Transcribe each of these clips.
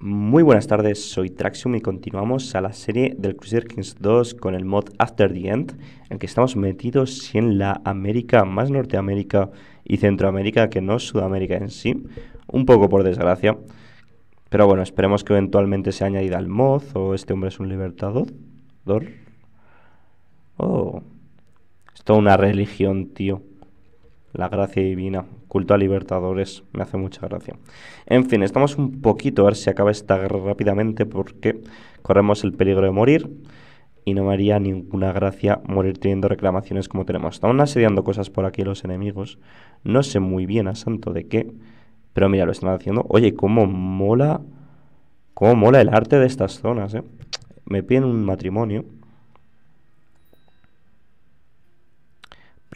Muy buenas tardes, soy Traxium y continuamos a la serie del Crusader Kings 2 con el mod After the End, en que estamos metidos en la América, más Norteamérica y Centroamérica que no Sudamérica en sí, un poco por desgracia. Pero bueno, esperemos que eventualmente sea añadida al mod o este hombre es un libertador. Oh, es toda una religión, tío la gracia divina, culto a libertadores, me hace mucha gracia. En fin, estamos un poquito, a ver si acaba esta guerra rápidamente porque corremos el peligro de morir y no me haría ninguna gracia morir teniendo reclamaciones como tenemos. Están asediando cosas por aquí los enemigos, no sé muy bien a santo de qué, pero mira, lo están haciendo. Oye, cómo mola, cómo mola el arte de estas zonas, ¿eh? Me piden un matrimonio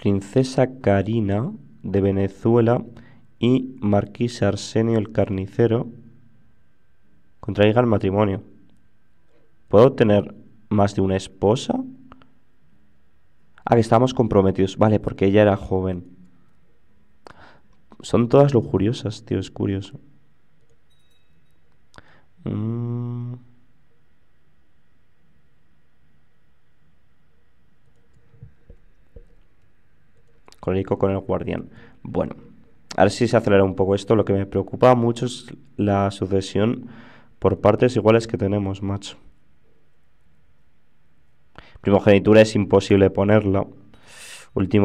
Princesa Karina de Venezuela y Marqués Arsenio el Carnicero contraigan matrimonio. ¿Puedo tener más de una esposa? Ah, que estábamos comprometidos. Vale, porque ella era joven. Son todas lujuriosas, tío, es curioso. Mm. con el Guardián. Bueno, a ver si se acelera un poco esto. Lo que me preocupa mucho es la sucesión por partes iguales que tenemos, macho. Primogenitura es imposible ponerla.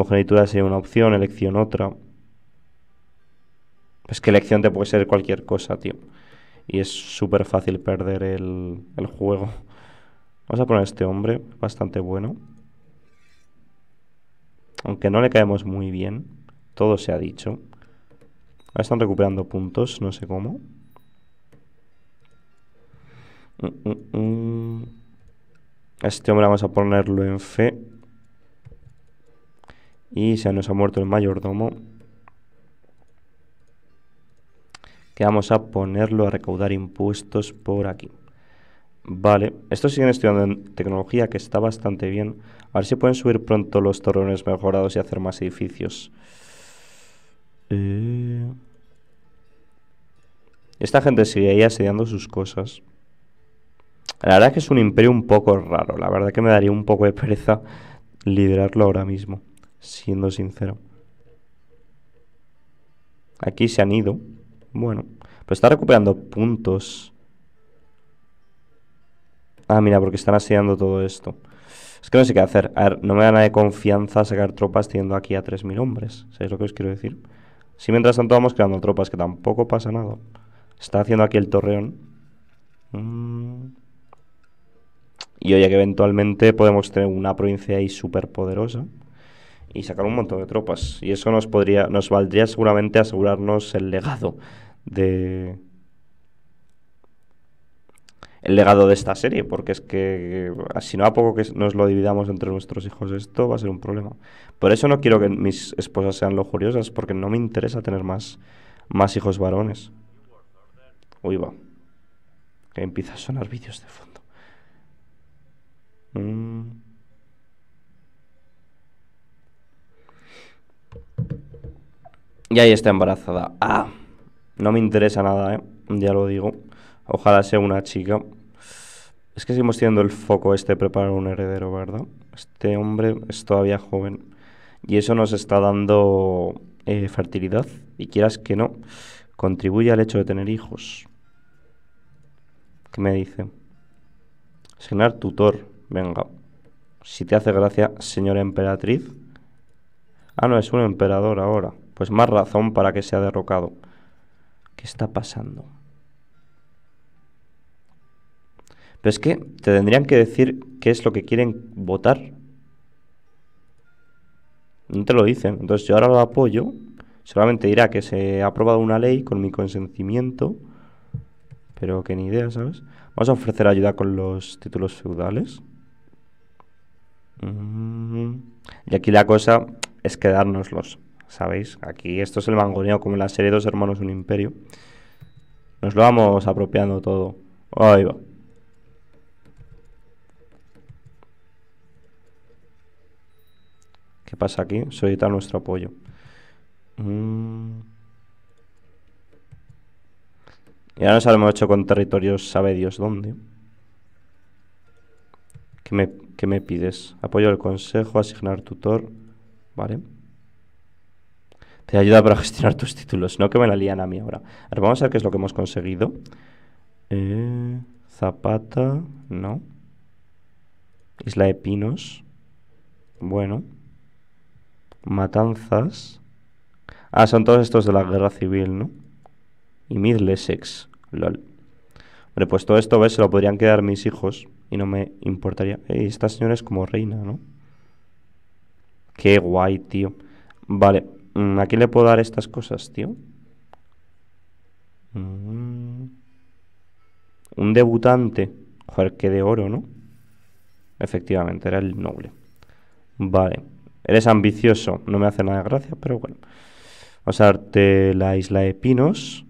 genitura sería una opción, elección otra. Es que elección te puede ser cualquier cosa, tío. Y es súper fácil perder el, juego. Vamos a poner este hombre, bastante bueno aunque no le caemos muy bien, todo se ha dicho. Ahora están recuperando puntos, no sé cómo. Mm, mm, mm. A este hombre vamos a ponerlo en fe. Y se nos ha muerto el mayordomo. Que vamos a ponerlo a recaudar impuestos por aquí. Vale, estos siguen estudiando en tecnología, que está bastante bien. A ver si pueden subir pronto los torreones mejorados y hacer más edificios. Eh, esta gente sigue ahí asediando sus cosas. La verdad es que es un imperio un poco raro. La verdad que me daría un poco de pereza liderarlo ahora mismo, siendo sincero. Aquí se han ido. Bueno, pero está recuperando puntos. Ah, mira, porque están asediando todo esto. Es que no sé qué hacer. A ver, no me da nada de confianza sacar tropas teniendo aquí a 3.000 hombres. ¿Sabéis lo que os quiero decir? Si mientras tanto vamos creando tropas, que tampoco pasa nada. Está haciendo aquí el torreón. Mm. Y oye que eventualmente podemos tener una provincia ahí súper poderosa y sacar un montón de tropas. Y eso nos podría, nos valdría seguramente asegurarnos el legado de, el legado de esta serie, porque es que si no a poco que nos lo dividamos entre nuestros hijos esto va a ser un problema. Por eso no quiero que mis esposas sean lujuriosas, porque no me interesa tener más, más hijos varones. Uy, va. Que empieza a sonar vídeos de fondo. Mm. Y ahí está embarazada. Ah, no me interesa nada, ¿eh? Ya lo digo. Ojalá sea una chica. Es que seguimos teniendo el foco este de preparar un heredero, ¿verdad? Este hombre es todavía joven. Y eso nos está dando eh, fertilidad. Y quieras que no, contribuye al hecho de tener hijos. ¿Qué me dice? Señor tutor, venga. Si te hace gracia, señora emperatriz. Ah, no, es un emperador ahora. Pues más razón para que sea derrocado. ¿Qué está pasando? es que te tendrían que decir qué es lo que quieren votar. No te lo dicen. Entonces yo ahora lo apoyo. Solamente dirá que se ha aprobado una ley con mi consentimiento. Pero que ni idea, ¿sabes? Vamos a ofrecer ayuda con los títulos feudales. Mm. Y aquí la cosa es quedárnoslos, ¿sabéis? Aquí esto es el mangoneo como en la serie Dos Hermanos un Imperio. Nos lo vamos apropiando todo. Ahí va. ¿Qué pasa aquí? Solicitar nuestro apoyo. Mm. Y Ya nos hemos hecho con territorios, sabe Dios dónde. ¿Qué me, pides? Apoyo del consejo, asignar tutor. Vale. Te ayuda para gestionar tus títulos. No que me la lían a mí ahora. A vamos a ver qué es lo que hemos conseguido. Eh, Zapata, no. Isla de Pinos. Bueno. Matanzas. Ah, son todos estos de la ah. guerra civil, ¿no? Y Middlesex, lol. Hombre, pues todo esto, ¿ves? Se lo podrían quedar mis hijos y no me importaría. esta señora es como reina, ¿no? Qué guay, tío. Vale, mm, ¿a quién le puedo dar estas cosas, tío? Mm. Un debutante. Joder, que de oro, ¿no? Efectivamente, era el noble. Vale. Eres ambicioso, no me hace nada de gracia, pero bueno. Vamos a darte la isla de pinos.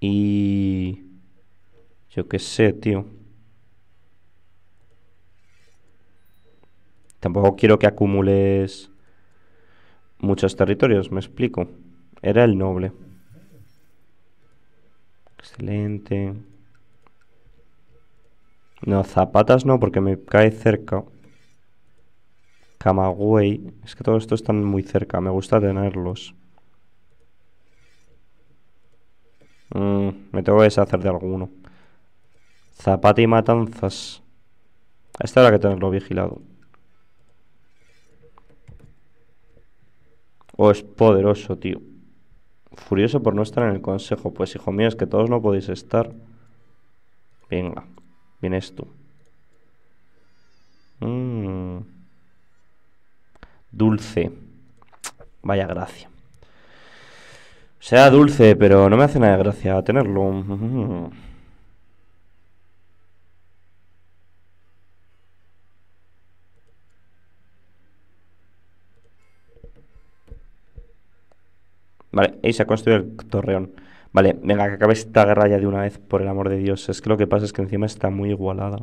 Y... Yo qué sé, tío. Tampoco quiero que acumules muchos territorios, me explico. Era el noble. Excelente. No, Zapatas no, porque me cae cerca. Camagüey. Es que todos estos están muy cerca. Me gusta tenerlos. Mm, me tengo que deshacer de alguno. Zapata y matanzas. Este habrá que tenerlo vigilado. oh, es poderoso, tío. Furioso por no estar en el consejo. Pues hijo mío, es que todos no podéis estar. Venga bien esto, mm. Dulce. Vaya gracia. sea dulce, pero no me hace nada de gracia tenerlo. Vale, ahí se ha el torreón. Vale, venga, que acabe esta guerra ya de una vez, por el amor de Dios. Es que lo que pasa es que encima está muy igualada.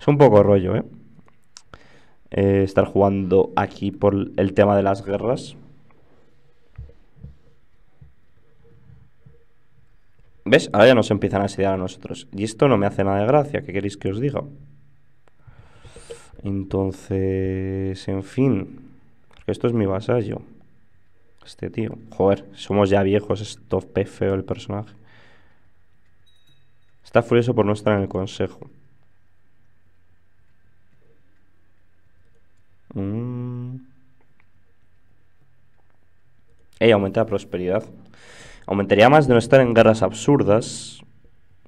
Es un poco rollo, ¿eh? eh estar jugando aquí por el tema de las guerras. ¿Ves? Ahora ya nos empiezan a asediar a nosotros. Y esto no me hace nada de gracia, ¿qué queréis que os diga? Entonces, en fin. esto es mi vasallo este tío. Joder, somos ya viejos, es tope feo el personaje. Está furioso por no estar en el consejo. Mm. Ey, aumenta la prosperidad. Aumentaría más de no estar en guerras absurdas.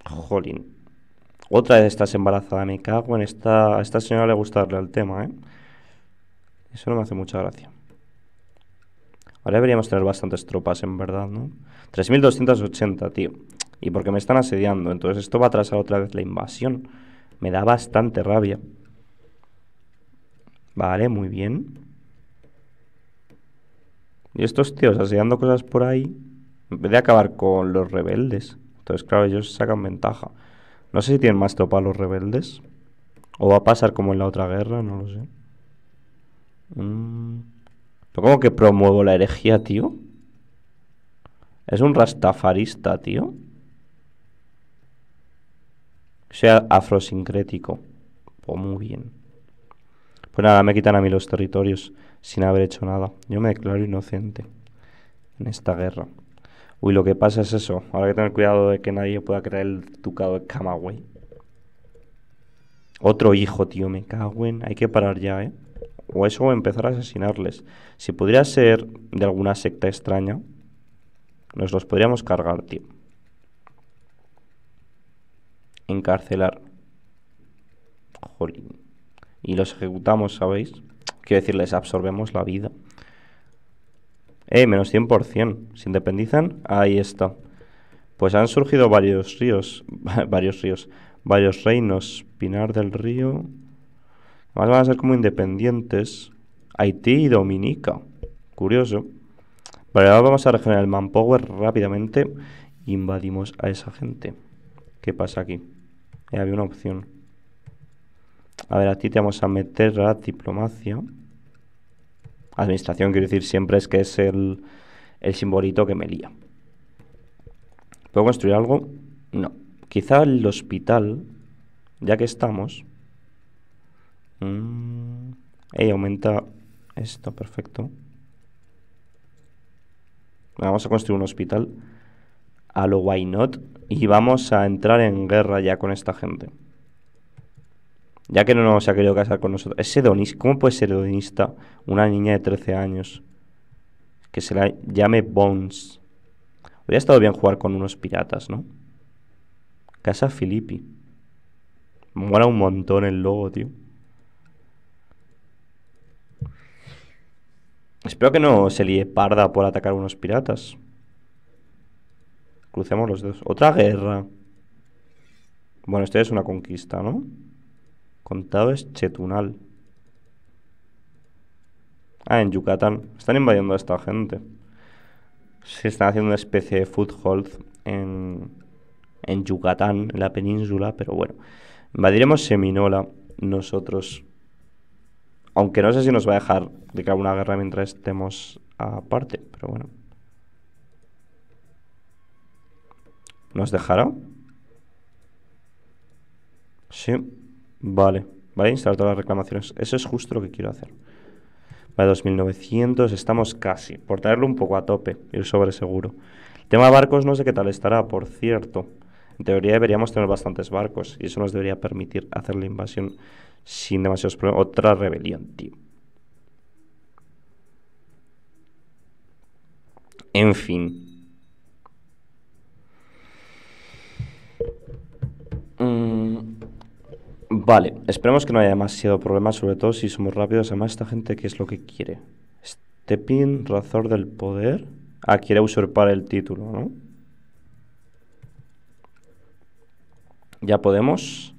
Jolín. Otra vez estás embarazada, me cago en esta... A esta señora le gusta darle al tema, ¿eh? Eso no me hace mucha gracia. Ahora deberíamos tener bastantes tropas, en verdad, ¿no? 3.280, tío. Y porque me están asediando, entonces esto va a atrasar otra vez la invasión. Me da bastante rabia. Vale, muy bien. Y estos tíos asediando cosas por ahí, en vez de acabar con los rebeldes. Entonces, claro, ellos sacan ventaja. No sé si tienen más tropa los rebeldes. O va a pasar como en la otra guerra, no lo sé. Mmm... ¿Pero cómo que promuevo la herejía, tío? Es un rastafarista, tío. Sea afrosincrético. Pues muy bien. Pues nada, me quitan a mí los territorios sin haber hecho nada. Yo me declaro inocente en esta guerra. Uy, lo que pasa es eso. Ahora hay que tener cuidado de que nadie pueda creer el tucado de Camagüey. Otro hijo, tío, me cago en. Hay que parar ya, ¿eh? o eso o empezar a asesinarles. Si pudiera ser de alguna secta extraña, nos los podríamos cargar, tío. Encarcelar. Jolín. Y los ejecutamos, ¿sabéis? Quiero decir, les absorbemos la vida. Eh, menos 100%. ¿Se independizan? Ahí está. Pues han surgido varios ríos, varios ríos, varios reinos. Pinar del Río, Además van a ser como independientes. Haití y Dominica. Curioso. pero ahora vamos a regenerar el manpower rápidamente. Invadimos a esa gente. ¿Qué pasa aquí? Eh, había una opción. A ver, a ti te vamos a meter a diplomacia. Administración, quiero decir, siempre es que es el, el simbolito que me lía. ¿Puedo construir algo? No. Quizá el hospital, ya que estamos, Mm. aumenta esto, perfecto. Vamos a construir un hospital a lo why not y vamos a entrar en guerra ya con esta gente. Ya que no nos ha querido casar con nosotros. Es hedonista. ¿Cómo puede ser hedonista una niña de 13 años? Que se la llame Bones. Hubiera estado bien jugar con unos piratas, ¿no? Casa Filippi. Mola un montón el logo, tío. Espero que no se líe parda por atacar a unos piratas. Crucemos los dos. Otra guerra. Bueno, esto es una conquista, ¿no? Contado es Chetunal. Ah, en Yucatán. Están invadiendo a esta gente. Se están haciendo una especie de foothold en, en Yucatán, en la península, pero bueno. Invadiremos Seminola nosotros. Aunque no sé si nos va a dejar de declarar una guerra mientras estemos aparte, pero bueno. ¿Nos dejará? Sí. Vale. Vale, instalar todas las reclamaciones. Eso es justo lo que quiero hacer. Vale, 2.900. Estamos casi. Por traerlo un poco a tope. Ir sobre seguro. El tema de barcos no sé qué tal estará, por cierto. En teoría deberíamos tener bastantes barcos. Y eso nos debería permitir hacer la invasión sin demasiados problemas. Otra rebelión, tío. En fin. Mm, vale, esperemos que no haya demasiado problema, sobre todo si somos rápidos. Además, esta gente, ¿qué es lo que quiere? Stepin, razor del poder. Ah, quiere usurpar el título, ¿no? Ya podemos.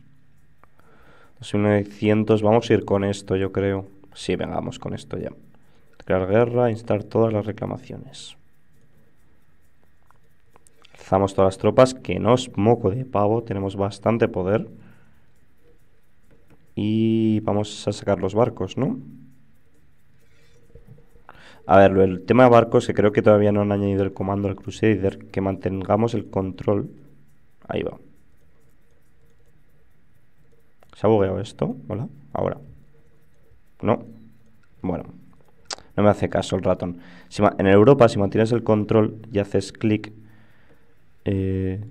Los 900, vamos a ir con esto, yo creo. Sí, vengamos con esto ya. Crear guerra, instar todas las reclamaciones. Alzamos todas las tropas, que no es moco de pavo, tenemos bastante poder. Y vamos a sacar los barcos, ¿no? A ver, el tema de barcos, que creo que todavía no han añadido el comando al Crusader, que mantengamos el control. Ahí va. ¿Se ha bugueado esto? Hola, ahora. No. Bueno, no me hace caso el ratón. Si en Europa, si mantienes el control y haces clic eh,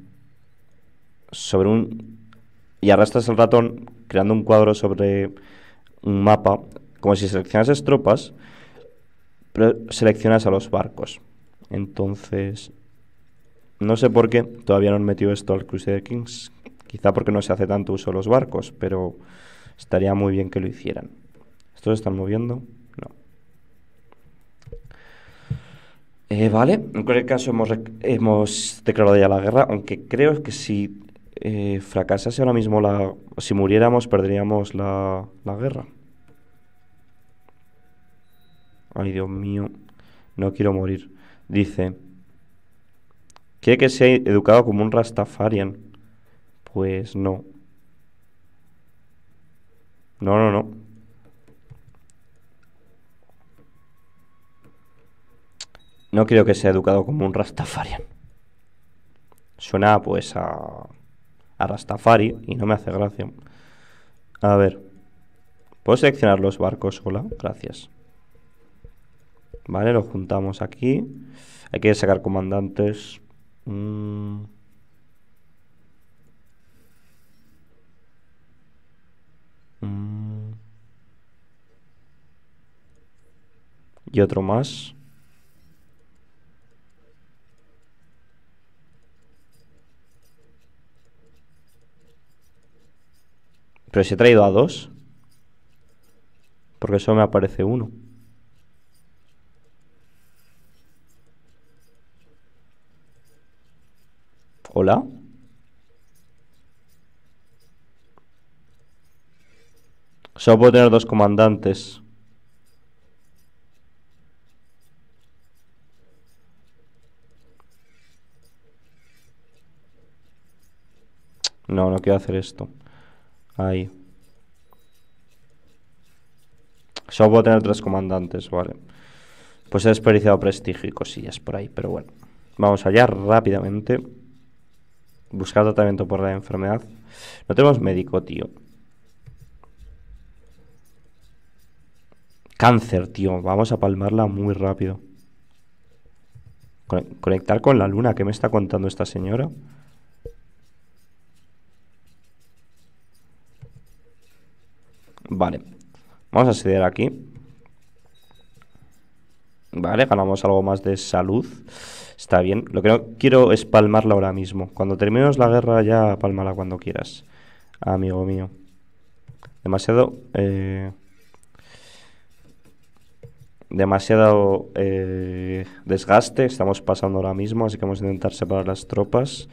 sobre un. y arrastras el ratón creando un cuadro sobre un mapa, como si seleccionases tropas, seleccionas a los barcos. Entonces, no sé por qué todavía no han metido esto al Crusader Kings Quizá porque no se hace tanto uso de los barcos, pero estaría muy bien que lo hicieran. ¿Estos están moviendo? No. Eh, vale, en cualquier caso hemos, declarado ya la guerra, aunque creo que si eh, fracasase ahora mismo la... Si muriéramos perderíamos la, la guerra. Ay, Dios mío, no quiero morir. Dice, quiere que sea educado como un Rastafarian. Pues no. No, no, no. No creo que sea educado como un Rastafarian. Suena pues a, a Rastafari y no me hace gracia. A ver. ¿Puedo seleccionar los barcos? Hola, gracias. Vale, lo juntamos aquí. Hay que sacar comandantes. Mmm. y otro más. Pero si he traído a dos. Porque solo me aparece uno. Hola. Solo puedo tener dos comandantes. No, no quiero hacer esto. Ahí. Solo puedo tener tres comandantes, vale. Pues he desperdiciado prestigio y cosillas por ahí, pero bueno. Vamos allá rápidamente. Buscar tratamiento por la enfermedad. No tenemos médico, tío. Cáncer, tío. Vamos a palmarla muy rápido. Conectar con la luna. ¿Qué me está contando esta señora? Vale. Vamos a asediar aquí. Vale, ganamos algo más de salud. Está bien. Lo que quiero es palmarla ahora mismo. Cuando terminemos la guerra ya palmala cuando quieras. Amigo mío. Demasiado... Eh, demasiado eh, desgaste estamos pasando ahora mismo, así que vamos a intentar separar las tropas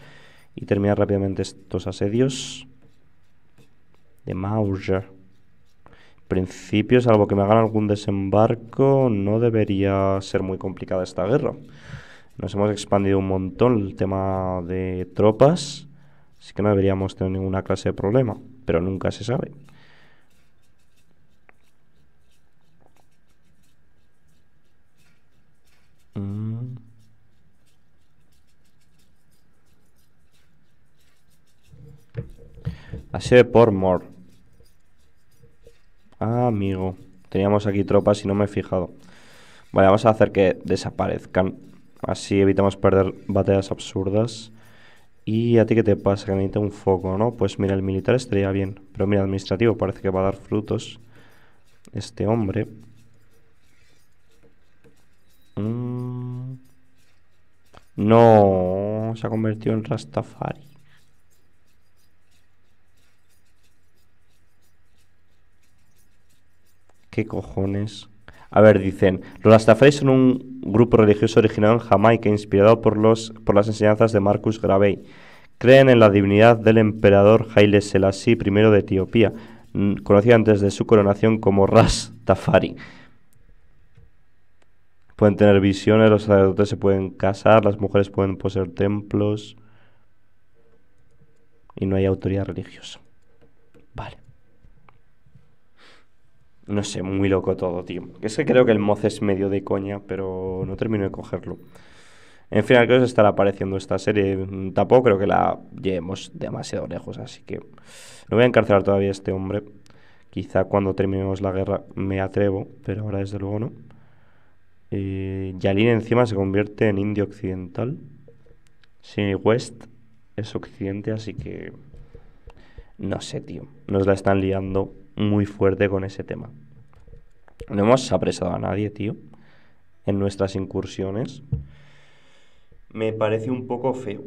y terminar rápidamente estos asedios de Mauser... Principios, salvo que me hagan algún desembarco, no debería ser muy complicada esta guerra. Nos hemos expandido un montón el tema de tropas, así que no deberíamos tener ninguna clase de problema, pero nunca se sabe. Mm. Así de Portmore. Teníamos aquí tropas y no me he fijado. Vale, vamos a hacer que desaparezcan. Así evitamos perder batallas absurdas. ¿Y a ti qué te pasa? Que necesita un foco, ¿no? Pues mira, el militar estaría bien. Pero mira, administrativo parece que va a dar frutos. Este hombre. Mm. No, se ha convertido en Rastafari. ¿Qué cojones? A ver, dicen, los Rastafari son un grupo religioso originado en Jamaica, inspirado por, los, por las enseñanzas de Marcus Gravey. Creen en la divinidad del emperador Haile Selassie I de Etiopía, conocido antes de su coronación como Rastafari. Pueden tener visiones, los sacerdotes se pueden casar, las mujeres pueden poseer templos y no hay autoridad religiosa. No sé, muy loco todo, tío. Es que creo que el moz es medio de coña, pero no termino de cogerlo. En fin, que os estará apareciendo esta serie? Mm, tampoco creo que la llevemos demasiado lejos, así que no voy a encarcelar todavía a este hombre. Quizá cuando terminemos la guerra me atrevo, pero ahora desde luego no. Eh, Yalin encima se convierte en indio occidental. Sí, West es occidente, así que... No sé, tío. Nos la están liando muy fuerte con ese tema. No hemos apresado a nadie, tío, en nuestras incursiones. Me parece un poco feo.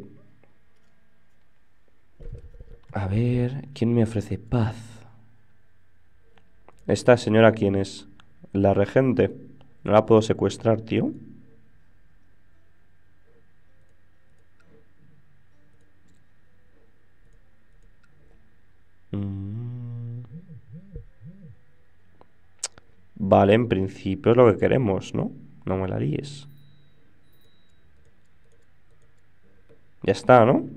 A ver, ¿quién me ofrece paz? ¿Esta señora quién es? ¿La regente? No la puedo secuestrar, tío. Vale, en principio es lo que queremos, ¿no? No me la líes. Ya está, ¿no?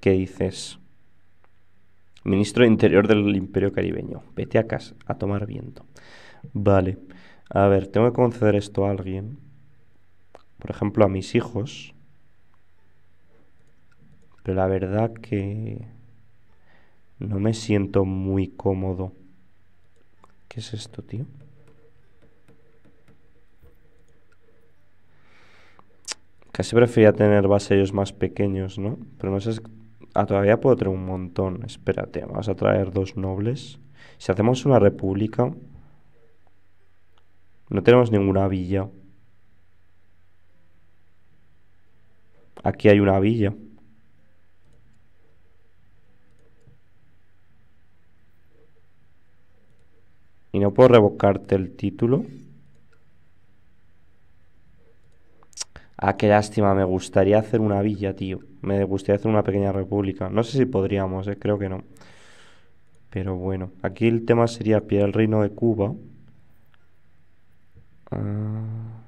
¿Qué dices? Ministro de Interior del Imperio Caribeño. Vete a casa a tomar viento. Vale. A ver, tengo que conceder esto a alguien. Por ejemplo, a mis hijos. Pero la verdad que... No me siento muy cómodo. ¿Qué es esto, tío? Casi prefería tener vasallos más pequeños, ¿no? Pero no sé... Ah, todavía puedo traer un montón. Espérate, vamos a traer dos nobles. Si hacemos una república... No tenemos ninguna villa. Aquí hay una villa. no puedo revocarte el título. Ah, qué lástima, me gustaría hacer una villa, tío. Me gustaría hacer una pequeña república. No sé si podríamos, eh, creo que no. Pero bueno, aquí el tema sería pillar el reino de Cuba. Ah.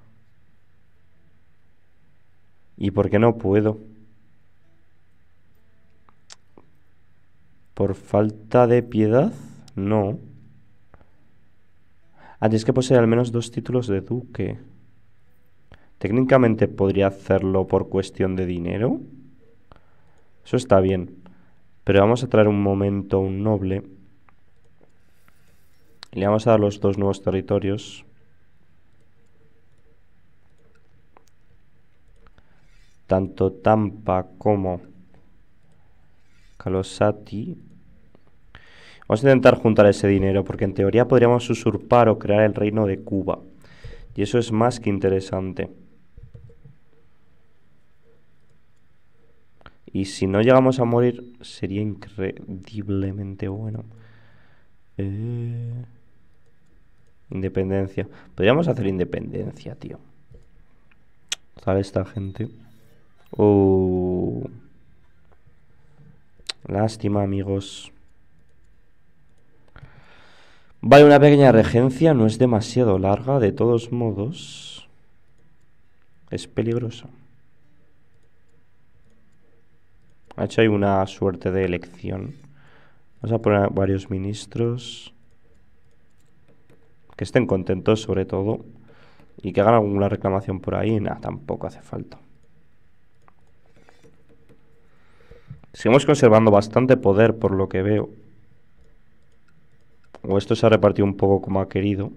¿Y por qué no puedo? ¿Por falta de piedad? No. Ah, tienes que poseer al menos dos títulos de duque. Técnicamente podría hacerlo por cuestión de dinero. Eso está bien. Pero vamos a traer un momento un noble. le vamos a dar los dos nuevos territorios. Tanto Tampa como Calosati... Vamos a intentar juntar ese dinero porque en teoría podríamos usurpar o crear el reino de Cuba. Y eso es más que interesante. Y si no llegamos a morir, sería increíblemente bueno. Eh, independencia. Podríamos hacer independencia, tío. Sale esta gente? Uh. Lástima, amigos. Vale, una pequeña regencia no es demasiado larga, de todos modos es peligroso. Ha hecho ahí una suerte de elección. Vamos a poner varios ministros que estén contentos sobre todo y que hagan alguna reclamación por ahí. Nada, tampoco hace falta. Seguimos conservando bastante poder por lo que veo. O esto se ha repartido un poco como ha querido.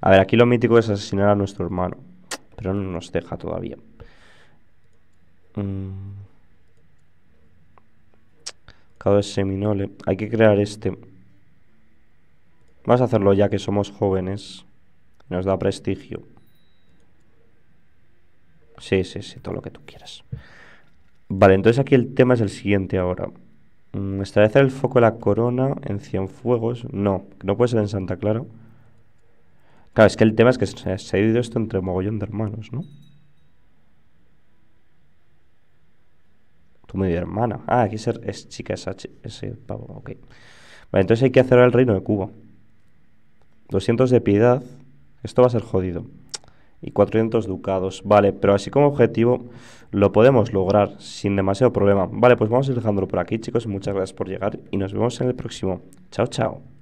A ver, aquí lo mítico es asesinar a nuestro hermano. Pero no nos deja todavía. Mm. Cada seminole. Hay que crear este. Vamos a hacerlo ya que somos jóvenes. Nos da prestigio. Sí, sí, sí, todo lo que tú quieras. Vale, entonces aquí el tema es el siguiente ahora. Mm, Establecer el foco de la corona en Cienfuegos. No, no puede ser en Santa Clara. Claro, es que el tema es que se, ha dividido esto entre mogollón de hermanos, ¿no? Tu medio hermana. Ah, aquí es, es chica esa, ese pavo, ok. Vale, entonces hay que hacer el reino de Cuba. 200 de piedad. Esto va a ser jodido y 400 ducados. Vale, pero así como objetivo lo podemos lograr sin demasiado problema. Vale, pues vamos a ir dejándolo por aquí, chicos. Muchas gracias por llegar y nos vemos en el próximo. Chao, chao.